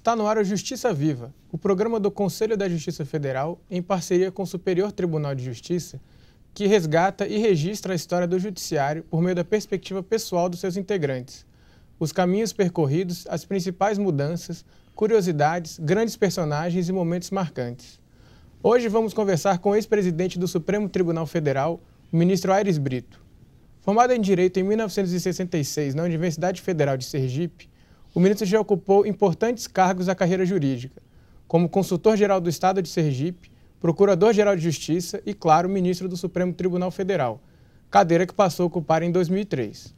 Está no ar o Justiça Viva, o programa do Conselho da Justiça Federal, em parceria com o Superior Tribunal de Justiça, que resgata e registra a história do Judiciário por meio da perspectiva pessoal dos seus integrantes. Os caminhos percorridos, as principais mudanças, curiosidades, grandes personagens e momentos marcantes. Hoje vamos conversar com o ex-presidente do Supremo Tribunal Federal, o ministro Aires Brito. Formado em Direito em 1966 na Universidade Federal de Sergipe, o ministro já ocupou importantes cargos na carreira jurídica, como consultor-geral do Estado de Sergipe, procurador-geral de Justiça e, claro, ministro do Supremo Tribunal Federal, cadeira que passou a ocupar em 2003.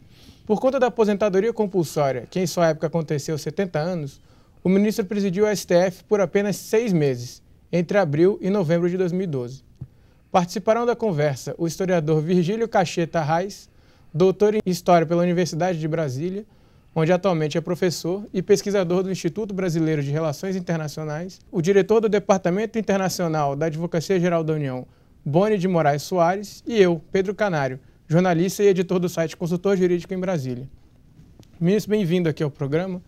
Por conta da aposentadoria compulsória, que em sua época aconteceu aos 70 anos, o ministro presidiu o STF por apenas seis meses, entre abril e novembro de 2012. Participarão da conversa o historiador Virgílio Cacheta Reis, doutor em História pela Universidade de Brasília, onde atualmente é professor e pesquisador do Instituto Brasileiro de Relações Internacionais, o diretor do Departamento Internacional da Advocacia Geral da União, Boni de Moraes Soares, e eu, Pedro Canário, jornalista e editor do site Consultor Jurídico em Brasília. Ministro, bem-vindo aqui ao programa.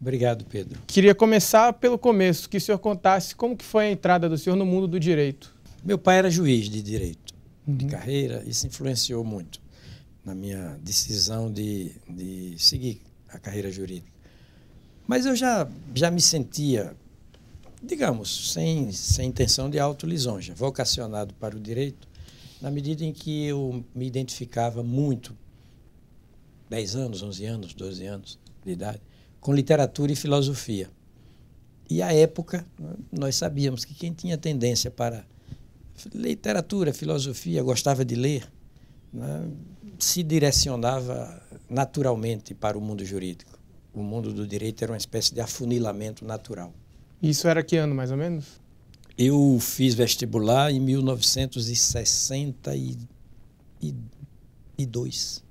Obrigado, Pedro. Queria começar pelo começo, que o senhor contasse como que foi a entrada do senhor no mundo do direito. Meu pai era juiz de direito, uhum. de carreira, isso influenciou muito na minha decisão de, de seguir a carreira jurídica. Mas eu já, já me sentia, digamos, sem, sem intenção de autolisonja, vocacionado para o direito, na medida em que eu me identificava muito, 10 anos, 11 anos, 12 anos de idade, com literatura e filosofia. E à época, nós sabíamos que quem tinha tendência para literatura, filosofia, gostava de ler, né, se direcionava naturalmente para o mundo jurídico. O mundo do direito era uma espécie de afunilamento natural. Isso era que ano, mais ou menos? Eu fiz vestibular em 1962.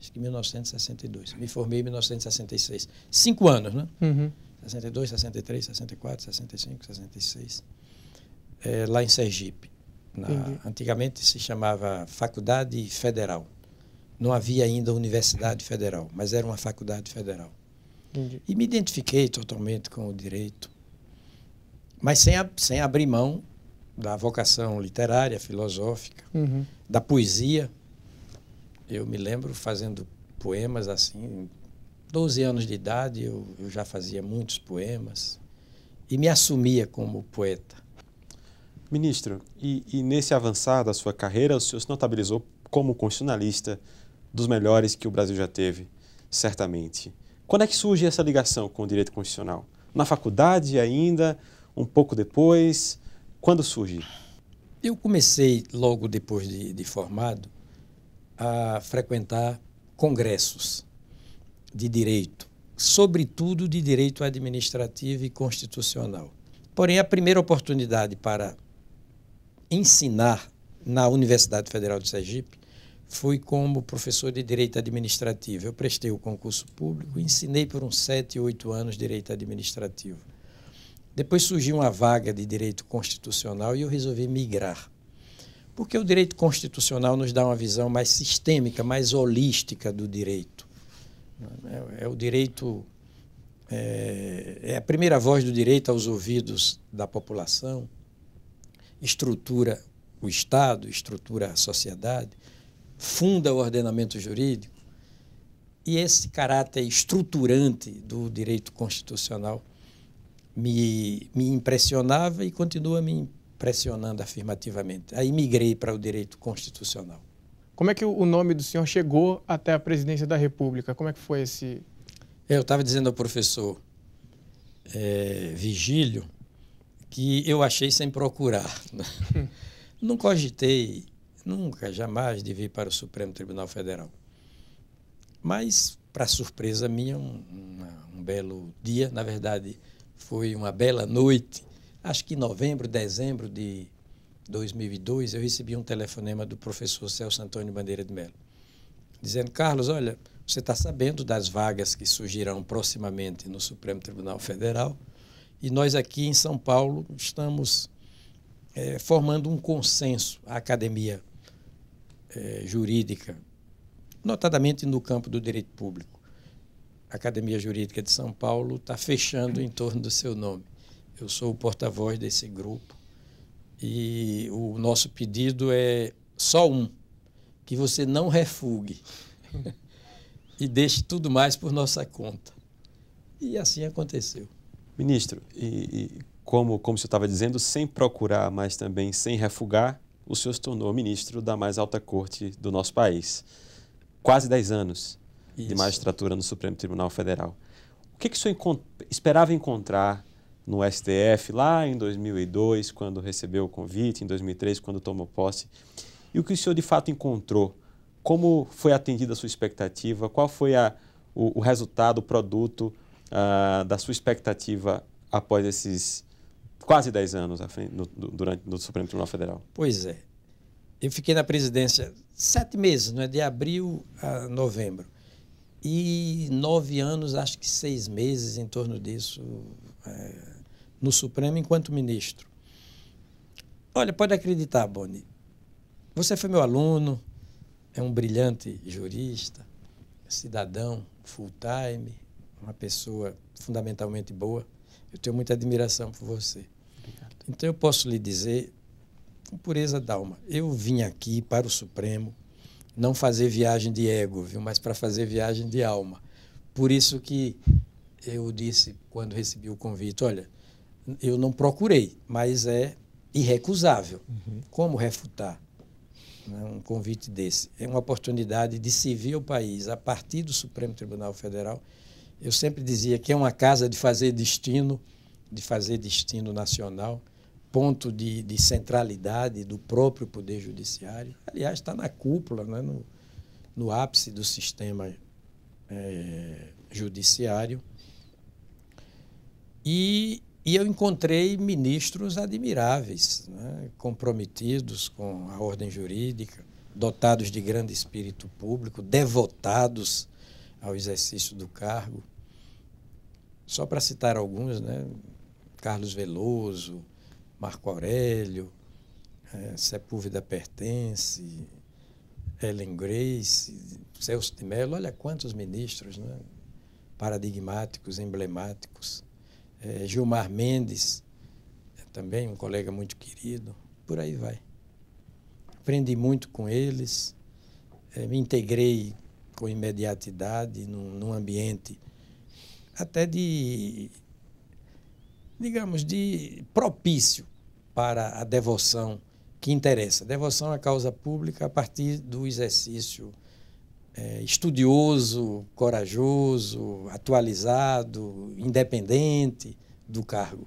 Acho que 1962. Me formei em 1966. Cinco anos, né? Uhum. 62, 63, 64, 65, 66. É, lá em Sergipe. Na, antigamente se chamava Faculdade Federal não havia ainda universidade federal, mas era uma faculdade federal. Entendi. E me identifiquei totalmente com o direito, mas sem, a, sem abrir mão da vocação literária, filosófica, uhum. da poesia. Eu me lembro fazendo poemas assim, 12 anos de idade, eu, eu já fazia muitos poemas e me assumia como poeta. Ministro, e, e nesse avançar da sua carreira, o senhor se notabilizou como constitucionalista dos melhores que o Brasil já teve, certamente. Quando é que surge essa ligação com o direito constitucional? Na faculdade ainda? Um pouco depois? Quando surge? Eu comecei, logo depois de, de formado, a frequentar congressos de direito, sobretudo de direito administrativo e constitucional. Porém, a primeira oportunidade para ensinar na Universidade Federal de Sergipe fui como professor de Direito Administrativo. Eu prestei o concurso público, ensinei por uns sete, oito anos Direito Administrativo. Depois surgiu uma vaga de Direito Constitucional e eu resolvi migrar. Porque o direito constitucional nos dá uma visão mais sistêmica, mais holística do direito. É, é o direito. É, é a primeira voz do direito aos ouvidos da população, estrutura o Estado, estrutura a sociedade, funda o ordenamento jurídico, e esse caráter estruturante do direito constitucional me, me impressionava e continua me impressionando afirmativamente. Aí migrei para o direito constitucional. Como é que o nome do senhor chegou até a presidência da República? Como é que foi esse. Eu estava dizendo ao professor é, Vigílio que eu achei sem procurar. Né? Não cogitei nunca, jamais de vir para o Supremo Tribunal Federal. Mas, para surpresa minha, um, uma, um belo dia, na verdade, foi uma bela noite, acho que em novembro, dezembro de 2002, eu recebi um telefonema do professor Celso Antônio Bandeira de Mello, dizendo: Carlos, olha, você está sabendo das vagas que surgirão proximamente no Supremo Tribunal Federal, e nós aqui em São Paulo estamos é, formando um consenso, a academia eh, jurídica, notadamente no campo do direito público. A Academia Jurídica de São Paulo está fechando em torno do seu nome. Eu sou o porta-voz desse grupo e o nosso pedido é só um: que você não refugue e deixe tudo mais por nossa conta. E assim aconteceu. Ministro, e, e como, como o senhor estava dizendo, sem procurar, mas também sem refugar, o senhor se tornou ministro da mais alta corte do nosso país. Quase 10 anos Isso. de magistratura no Supremo Tribunal Federal. O que, que o senhor encont esperava encontrar no STF lá em 2002, quando recebeu o convite, em 2003, quando tomou posse? E o que o senhor de fato encontrou? Como foi atendida a sua expectativa? Qual foi a, o, o resultado, o produto uh, da sua expectativa após esses quase 10 anos à frente, no, durante, no Supremo Tribunal Federal. Pois é. Eu fiquei na presidência sete meses, não é? De abril a novembro. E nove anos, acho que seis meses em torno disso, é, no Supremo enquanto ministro. Olha, pode acreditar, Boni. Você foi meu aluno, é um brilhante jurista, cidadão, full-time, uma pessoa fundamentalmente boa. Eu tenho muita admiração por você. Então eu posso lhe dizer, com pureza d'alma, eu vim aqui para o Supremo não fazer viagem de ego, viu, mas para fazer viagem de alma. Por isso que eu disse quando recebi o convite, olha, eu não procurei, mas é irrecusável. Uhum. Como refutar né, um convite desse? É uma oportunidade de servir o país a partir do Supremo Tribunal Federal. Eu sempre dizia que é uma casa de fazer destino, de fazer destino nacional ponto de, de centralidade do próprio Poder Judiciário. Aliás, está na cúpula, né, no, no ápice do sistema é, judiciário. E, e, eu encontrei ministros admiráveis, né, comprometidos com a ordem jurídica, dotados de grande espírito público, devotados ao exercício do cargo. Só para citar alguns, né, Carlos Veloso, Marco Aurélio, é, Sepúlveda Pertence, Ellen Grace, Celso de Mello, olha quantos ministros né? paradigmáticos, emblemáticos. É, Gilmar Mendes, é também um colega muito querido, por aí vai. Aprendi muito com eles, é, me integrei com imediatidade num, num ambiente até de digamos, de propício para a devoção que interessa. Devoção à causa pública a partir do exercício é, estudioso, corajoso, atualizado, independente do cargo.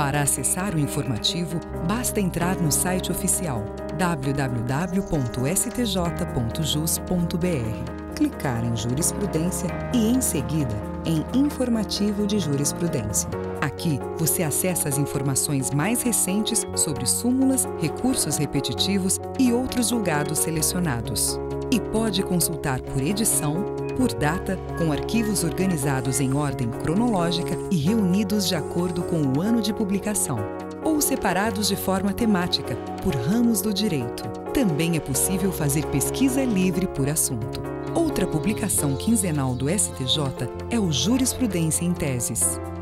para acessar o informativo, basta entrar no site oficial www.stj.jus.br, clicar em Jurisprudência e, em seguida, em Informativo de Jurisprudência. Aqui você acessa as informações mais recentes sobre súmulas, recursos repetitivos e outros julgados selecionados. E pode consultar por edição por data, com arquivos organizados em ordem cronológica e reunidos de acordo com o ano de publicação, ou separados de forma temática, por ramos do direito. Também é possível fazer pesquisa livre por assunto. Outra publicação quinzenal do STJ é o Jurisprudência em Teses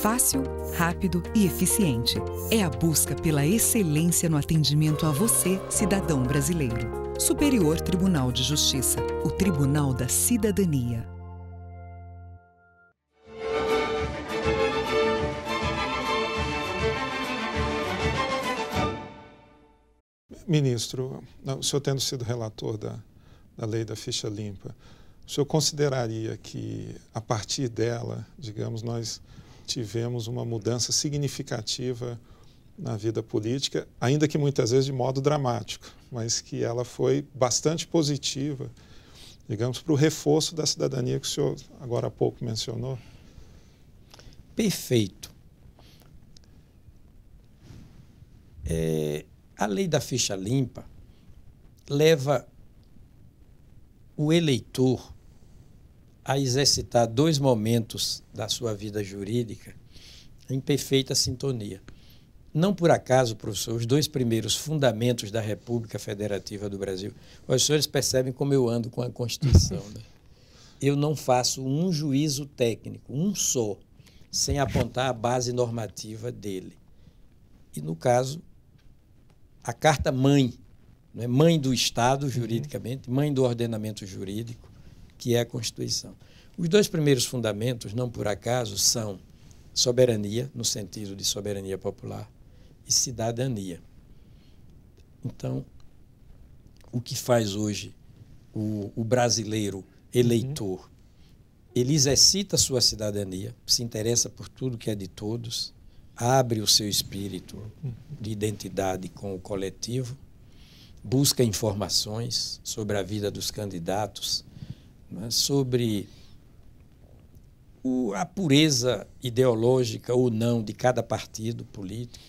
Fácil, rápido e eficiente. É a busca pela excelência no atendimento a você, cidadão brasileiro. Superior Tribunal de Justiça, o Tribunal da Cidadania. Ministro, o senhor tendo sido relator da, da lei da ficha limpa, o senhor consideraria que, a partir dela, digamos, nós tivemos uma mudança significativa na vida política, ainda que muitas vezes de modo dramático, mas que ela foi bastante positiva, digamos, para o reforço da cidadania que o senhor agora há pouco mencionou. Perfeito. É, a lei da ficha limpa leva o eleitor a exercitar dois momentos da sua vida jurídica em perfeita sintonia. Não por acaso, professor, os dois primeiros fundamentos da República Federativa do Brasil, os senhores percebem como eu ando com a Constituição. Né? Eu não faço um juízo técnico, um só, sem apontar a base normativa dele. E, no caso, a carta mãe, né? mãe do Estado uhum. juridicamente, mãe do ordenamento jurídico, que é a Constituição. Os dois primeiros fundamentos, não por acaso, são soberania, no sentido de soberania popular, e cidadania. Então, o que faz hoje o, o brasileiro eleitor? Uhum. Ele exercita sua cidadania, se interessa por tudo que é de todos, abre o seu espírito uhum. de identidade com o coletivo, busca informações sobre a vida dos candidatos, né, sobre o, a pureza ideológica ou não de cada partido político.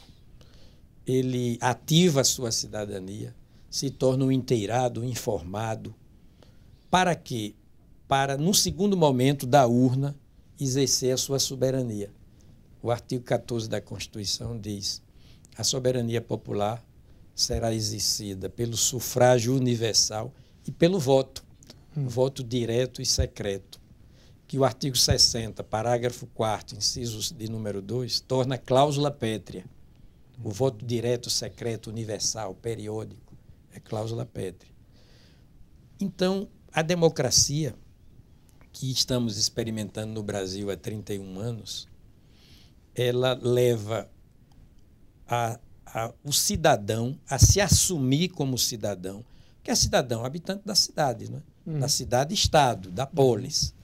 Ele ativa a sua cidadania, se torna um inteirado, um informado. Para quê? Para, no segundo momento da urna, exercer a sua soberania. O artigo 14 da Constituição diz: a soberania popular será exercida pelo sufrágio universal e pelo voto hum. voto direto e secreto, que o artigo 60, parágrafo 4, inciso de número 2, torna cláusula pétrea. O voto direto, secreto, universal, periódico, é cláusula pétrea. Então, a democracia que estamos experimentando no Brasil há 31 anos, ela leva a, a, o cidadão a se assumir como cidadão, que é cidadão, habitante da cidade, não é? Uhum. da cidade-estado, da polis,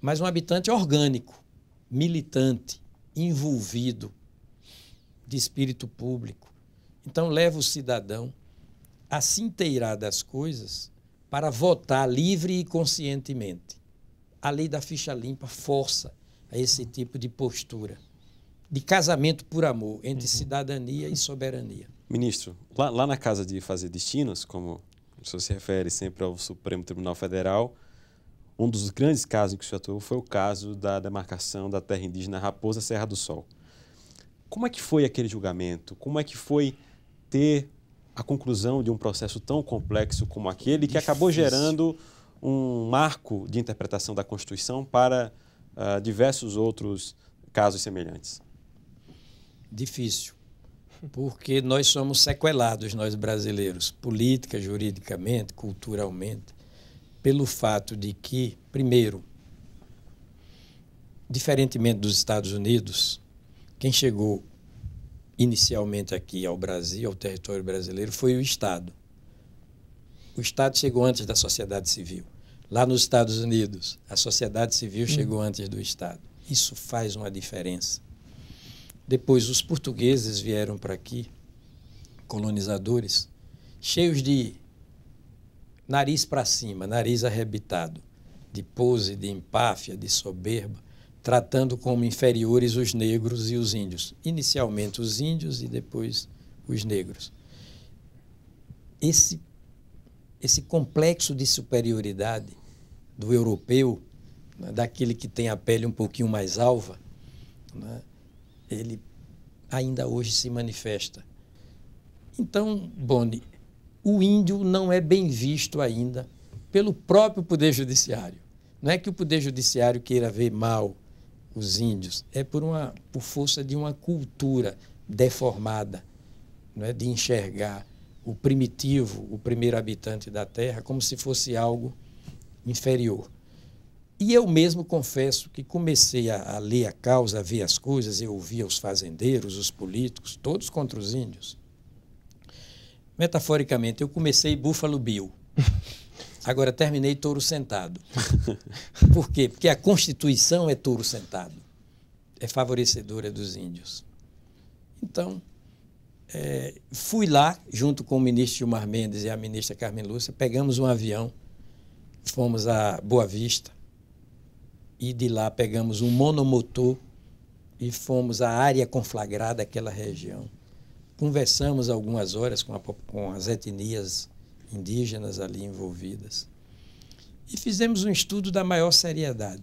mas um habitante orgânico, militante, envolvido, de espírito público. Então, leva o cidadão a se inteirar das coisas para votar livre e conscientemente. A lei da ficha limpa força a esse tipo de postura, de casamento por amor entre uhum. cidadania e soberania. Ministro, lá, lá na casa de fazer destinos, como o senhor se refere sempre ao Supremo Tribunal Federal. Um dos grandes casos em que o senhor atuou foi o caso da demarcação da terra indígena Raposa Serra do Sol. Como é que foi aquele julgamento? Como é que foi ter a conclusão de um processo tão complexo como aquele, que acabou gerando um marco de interpretação da Constituição para uh, diversos outros casos semelhantes? Difícil porque nós somos sequelados, nós brasileiros, política, juridicamente, culturalmente, pelo fato de que, primeiro, diferentemente dos Estados Unidos, quem chegou inicialmente aqui ao Brasil, ao território brasileiro, foi o Estado. O Estado chegou antes da sociedade civil. Lá nos Estados Unidos, a sociedade civil hum. chegou antes do Estado. Isso faz uma diferença. Depois, os portugueses vieram para aqui, colonizadores, cheios de nariz para cima, nariz arrebitado, de pose, de empáfia, de soberba, tratando como inferiores os negros e os índios. Inicialmente os índios e depois os negros. Esse, esse complexo de superioridade do europeu, né, daquele que tem a pele um pouquinho mais alva, né, ele ainda hoje se manifesta. Então, Boni, o índio não é bem visto ainda pelo próprio Poder Judiciário. Não é que o Poder Judiciário queira ver mal os índios, é por, uma, por força de uma cultura deformada, não é de enxergar o primitivo, o primeiro habitante da terra, como se fosse algo inferior. E eu mesmo confesso que comecei a, a ler a causa, a ver as coisas, eu ouvia os fazendeiros, os políticos, todos contra os índios. Metaforicamente, eu comecei Buffalo Bill. Agora terminei touro sentado. Por quê? Porque a Constituição é touro sentado. É favorecedora dos índios. Então, é, fui lá, junto com o ministro Gilmar Mendes e a ministra Carmen Lúcia, pegamos um avião, fomos a Boa Vista, e de lá pegamos um monomotor e fomos à área conflagrada daquela região. Conversamos algumas horas com, a, com as etnias indígenas ali envolvidas e fizemos um estudo da maior seriedade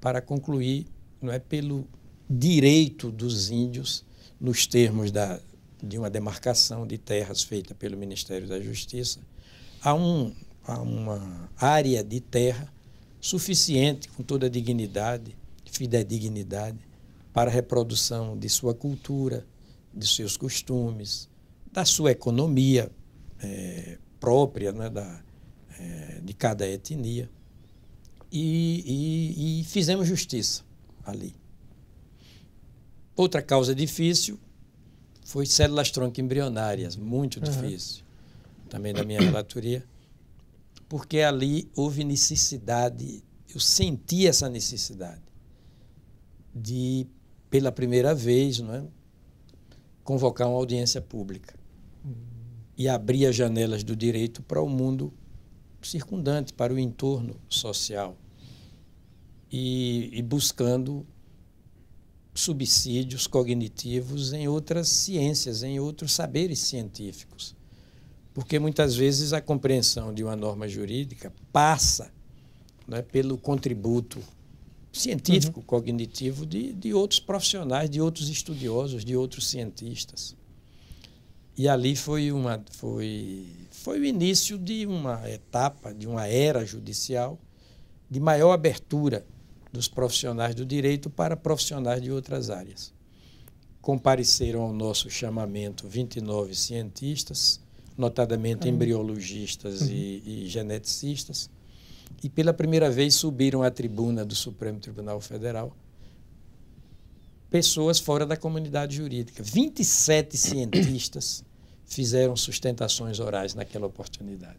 para concluir não é pelo direito dos índios nos termos da, de uma demarcação de terras feita pelo Ministério da Justiça a, um, a uma área de terra suficiente, com toda a dignidade, fidedignidade, para a reprodução de sua cultura, de seus costumes, da sua economia é, própria né, da, é, de cada etnia. E, e, e fizemos justiça ali. Outra causa difícil foi células tronco embrionárias, muito uhum. difícil, também da minha relatoria porque ali houve necessidade, eu senti essa necessidade de, pela primeira vez, não é, convocar uma audiência pública uhum. e abrir as janelas do direito para o mundo circundante, para o entorno social. E, e buscando subsídios cognitivos em outras ciências, em outros saberes científicos porque muitas vezes a compreensão de uma norma jurídica passa né, pelo contributo científico, uhum. cognitivo de, de outros profissionais, de outros estudiosos, de outros cientistas. E ali foi, uma, foi, foi o início de uma etapa, de uma era judicial de maior abertura dos profissionais do direito para profissionais de outras áreas. Compareceram ao nosso chamamento 29 cientistas, notadamente uhum. embriologistas uhum. e, e geneticistas, e pela primeira vez subiram à tribuna do Supremo Tribunal Federal pessoas fora da comunidade jurídica. 27 cientistas fizeram sustentações orais naquela oportunidade.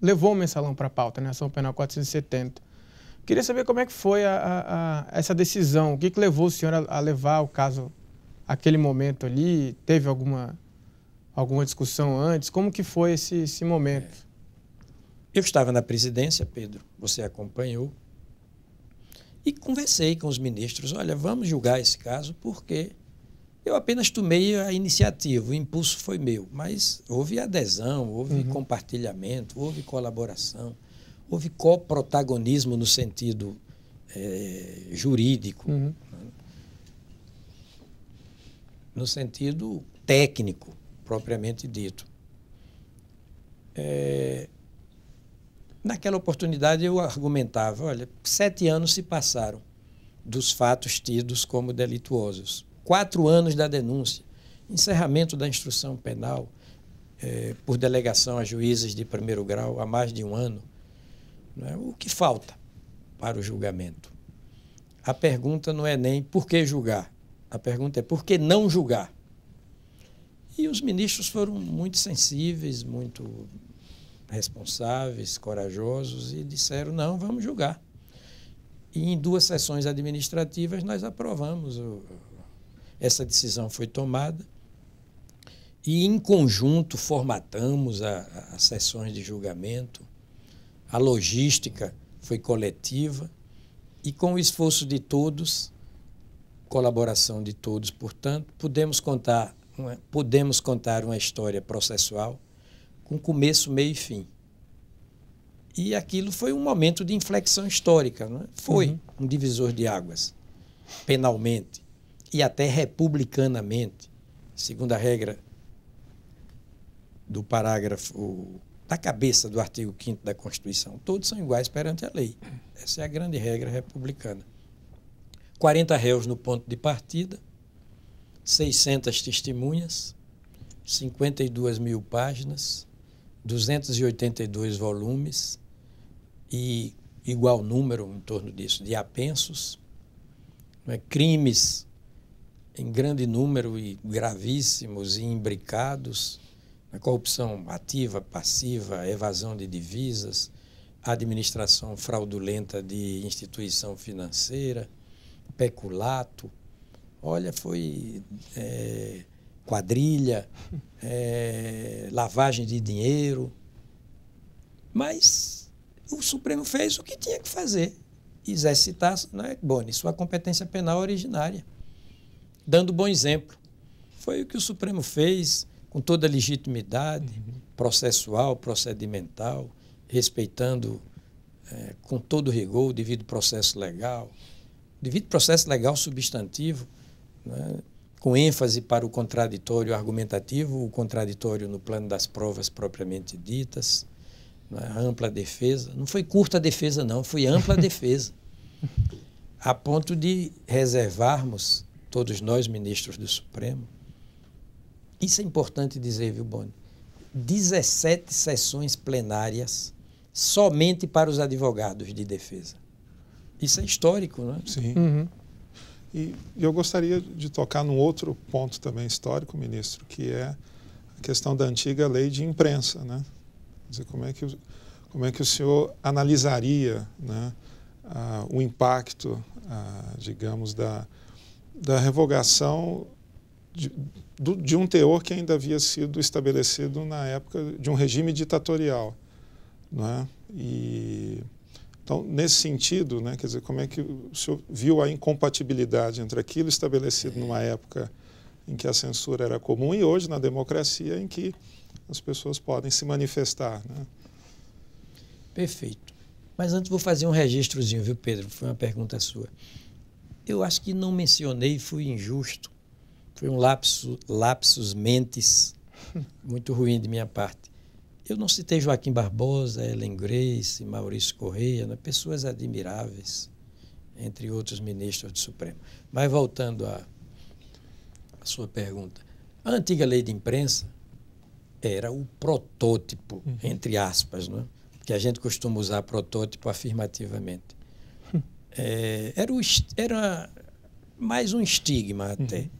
levou o mensalão para a pauta, né? Ação Penal 470. Queria saber como é que foi a, a, a essa decisão, o que, que levou o senhor a, a levar o caso aquele momento ali? Teve alguma, alguma discussão antes? Como que foi esse, esse momento? Eu estava na presidência, Pedro, você acompanhou, e conversei com os ministros, olha, vamos julgar esse caso porque eu apenas tomei a iniciativa, o impulso foi meu, mas houve adesão, houve uhum. compartilhamento, houve colaboração, houve coprotagonismo no sentido é, jurídico, uhum. né? no sentido técnico, propriamente dito. É, naquela oportunidade eu argumentava, olha, sete anos se passaram dos fatos tidos como delituosos quatro anos da denúncia, encerramento da instrução penal é, por delegação a juízes de primeiro grau há mais de um ano. é O que falta para o julgamento? A pergunta não é nem por que julgar, a pergunta é por que não julgar. E os ministros foram muito sensíveis, muito responsáveis, corajosos e disseram: não, vamos julgar. E em duas sessões administrativas nós aprovamos o, essa decisão foi tomada e, em conjunto, formatamos as sessões de julgamento, a logística foi coletiva e, com o esforço de todos, colaboração de todos, portanto, pudemos contar uma, podemos contar uma história processual com começo, meio e fim. E aquilo foi um momento de inflexão histórica, não é? foi uhum. um divisor de águas, penalmente e até republicanamente, segundo a regra do parágrafo da cabeça do artigo 5 da Constituição. Todos são iguais perante a lei. Essa é a grande regra republicana. 40 réus no ponto de partida, 600 testemunhas, 52 mil páginas, 282 volumes e igual número, em torno disso, de apensos, é? crimes em grande número e gravíssimos e imbricados na né, corrupção ativa, passiva, evasão de divisas, administração fraudulenta de instituição financeira, peculato. Olha, foi é, quadrilha, é, lavagem de dinheiro. Mas o Supremo fez o que tinha que fazer, exercitar, né, Boni, sua competência penal originária dando bom exemplo. Foi o que o Supremo fez com toda a legitimidade processual, procedimental, respeitando é, com todo rigor o devido processo legal, devido processo legal substantivo, né, com ênfase para o contraditório argumentativo, o contraditório no plano das provas propriamente ditas, né, ampla defesa. Não foi curta defesa, não, foi ampla defesa, a ponto de reservarmos todos nós ministros do Supremo. Isso é importante dizer, viu, Boni? 17 sessões plenárias somente para os advogados de defesa. Isso é histórico, não é? Sim. Uhum. E eu gostaria de tocar num outro ponto também histórico, ministro, que é a questão da antiga lei de imprensa, né? Quer dizer, como é que como é que o senhor analisaria, né, uh, o impacto, uh, digamos, da da revogação de, de um teor que ainda havia sido estabelecido na época de um regime ditatorial. Não é? e, então, nesse sentido, né, quer dizer, como é que o senhor viu a incompatibilidade entre aquilo estabelecido numa época em que a censura era comum e hoje na democracia em que as pessoas podem se manifestar? Né? Perfeito. Mas antes vou fazer um registrozinho, viu, Pedro? Foi uma pergunta sua. Eu acho que não mencionei, fui injusto. Foi um lapso, lapsus mentis muito ruim de minha parte. Eu não citei Joaquim Barbosa, Ellen Grace, Maurício Correia, né? pessoas admiráveis, entre outros ministros do Supremo. Mas voltando à, à sua pergunta, a antiga lei de imprensa era o protótipo, uhum. entre aspas, né? que a gente costuma usar protótipo afirmativamente. É, era, o, era mais um estigma até. Uhum.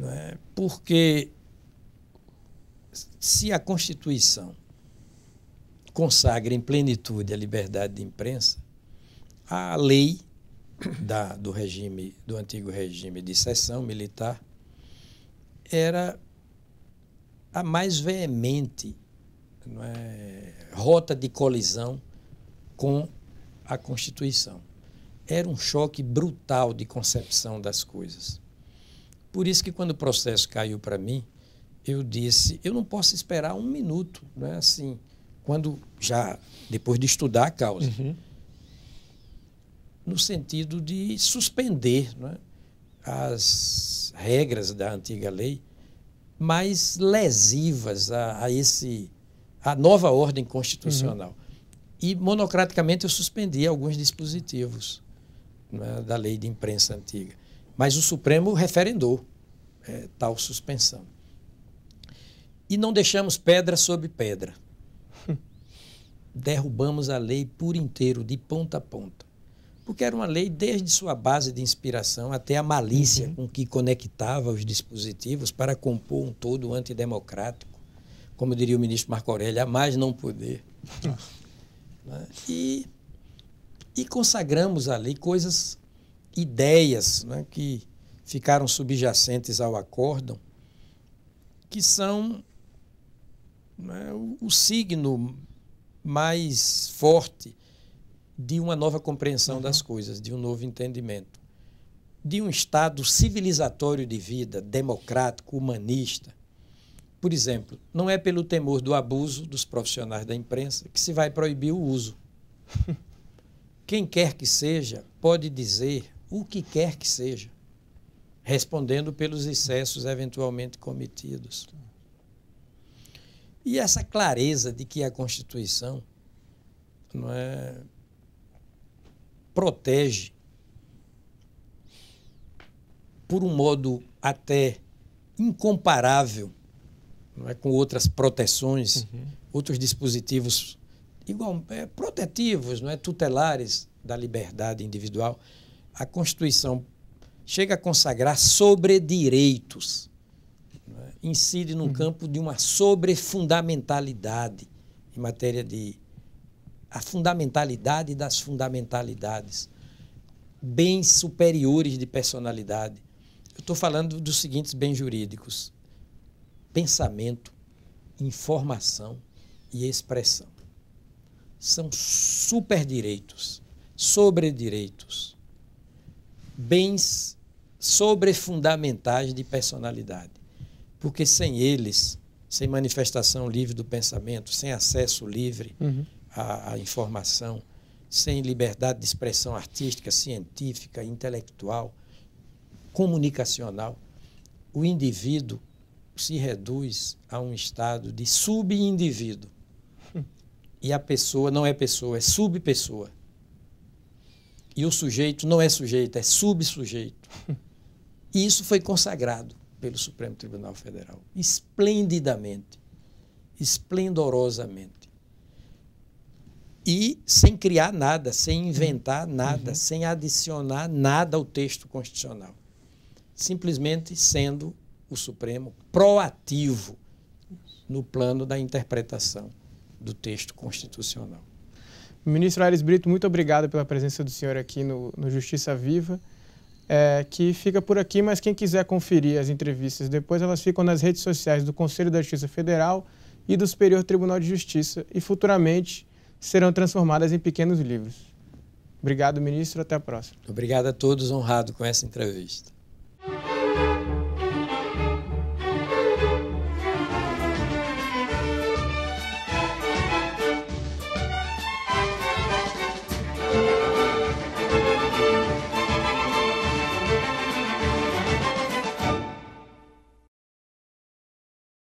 Não é? Porque se a Constituição consagra em plenitude a liberdade de imprensa, a lei da, do regime do antigo regime de seção militar era a mais veemente é, rota de colisão com a Constituição. Era um choque brutal de concepção das coisas. Por isso que quando o processo caiu para mim, eu disse, eu não posso esperar um minuto, não é assim, quando já depois de estudar a causa, uhum. no sentido de suspender é, as regras da antiga lei mais lesivas a, a esse a nova ordem constitucional. Uhum. E, monocraticamente, eu suspendi alguns dispositivos né, da lei de imprensa antiga. Mas o Supremo referendou é, tal suspensão. E não deixamos pedra sobre pedra. Derrubamos a lei por inteiro, de ponta a ponta. Porque era uma lei desde sua base de inspiração até a malícia uhum. com que conectava os dispositivos para compor um todo antidemocrático. Como diria o ministro Marco Aurélio, a mais não poder. Né? E, e consagramos ali coisas, ideias né, que ficaram subjacentes ao acórdão, que são né, o, o signo mais forte de uma nova compreensão uhum. das coisas, de um novo entendimento, de um estado civilizatório de vida, democrático, humanista, por exemplo, não é pelo temor do abuso dos profissionais da imprensa que se vai proibir o uso. Quem quer que seja pode dizer o que quer que seja, respondendo pelos excessos eventualmente cometidos. E essa clareza de que a Constituição não é, protege, por um modo até incomparável, é? com outras proteções, uhum. outros dispositivos igual, é, protetivos, não é? tutelares da liberdade individual. A Constituição chega a consagrar sobre direitos, é? incide no uhum. campo de uma sobrefundamentalidade em matéria de a fundamentalidade das fundamentalidades, bens superiores de personalidade. Eu estou falando dos seguintes bens jurídicos: pensamento, informação e expressão. São superdireitos, sobredireitos, bens sobrefundamentais de personalidade. Porque sem eles, sem manifestação livre do pensamento, sem acesso livre uhum. à, à informação, sem liberdade de expressão artística, científica, intelectual, comunicacional, o indivíduo se reduz a um estado de subindivíduo. E a pessoa não é pessoa, é subpessoa. E o sujeito não é sujeito, é subsujeito. E isso foi consagrado pelo Supremo Tribunal Federal, esplendidamente, esplendorosamente. E sem criar nada, sem inventar uhum. nada, uhum. sem adicionar nada ao texto constitucional. Simplesmente sendo o Supremo proativo no plano da interpretação do texto constitucional. Ministro Aires Brito, muito obrigado pela presença do senhor aqui no, no Justiça Viva, é, que fica por aqui, mas quem quiser conferir as entrevistas depois, elas ficam nas redes sociais do Conselho da Justiça Federal e do Superior Tribunal de Justiça e futuramente serão transformadas em pequenos livros. Obrigado, ministro. Até a próxima. Obrigado a todos, honrado com essa entrevista.